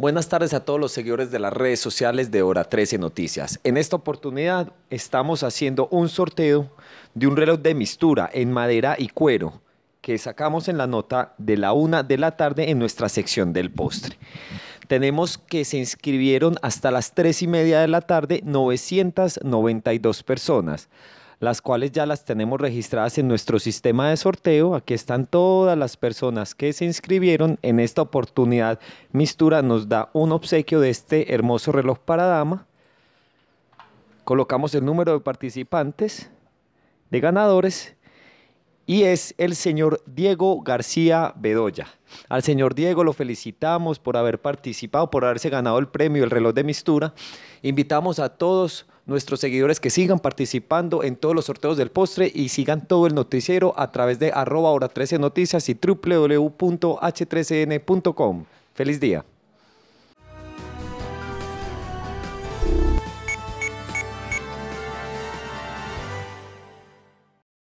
Buenas tardes a todos los seguidores de las redes sociales de Hora 13 Noticias. En esta oportunidad estamos haciendo un sorteo de un reloj de mistura en madera y cuero que sacamos en la nota de la una de la tarde en nuestra sección del postre. Tenemos que se inscribieron hasta las tres y media de la tarde 992 personas las cuales ya las tenemos registradas en nuestro sistema de sorteo. Aquí están todas las personas que se inscribieron. En esta oportunidad, Mistura nos da un obsequio de este hermoso reloj para dama. Colocamos el número de participantes, de ganadores y es el señor Diego García Bedoya. Al señor Diego lo felicitamos por haber participado, por haberse ganado el premio El reloj de mistura. Invitamos a todos nuestros seguidores que sigan participando en todos los sorteos del postre y sigan todo el noticiero a través de arroba hora 13 noticias y wwwh 13 ncom Feliz día.